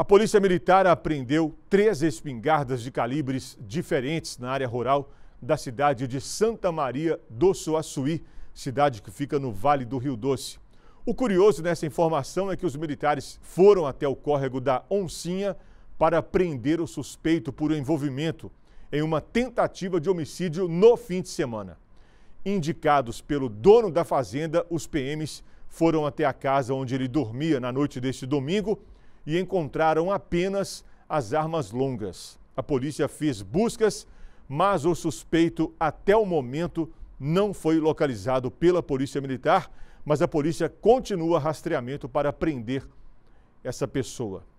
A Polícia Militar apreendeu três espingardas de calibres diferentes na área rural da cidade de Santa Maria do Suaçuí, cidade que fica no Vale do Rio Doce. O curioso nessa informação é que os militares foram até o córrego da Oncinha para prender o suspeito por envolvimento em uma tentativa de homicídio no fim de semana. Indicados pelo dono da fazenda, os PMs foram até a casa onde ele dormia na noite deste domingo e encontraram apenas as armas longas. A polícia fez buscas, mas o suspeito até o momento não foi localizado pela Polícia Militar, mas a polícia continua rastreamento para prender essa pessoa.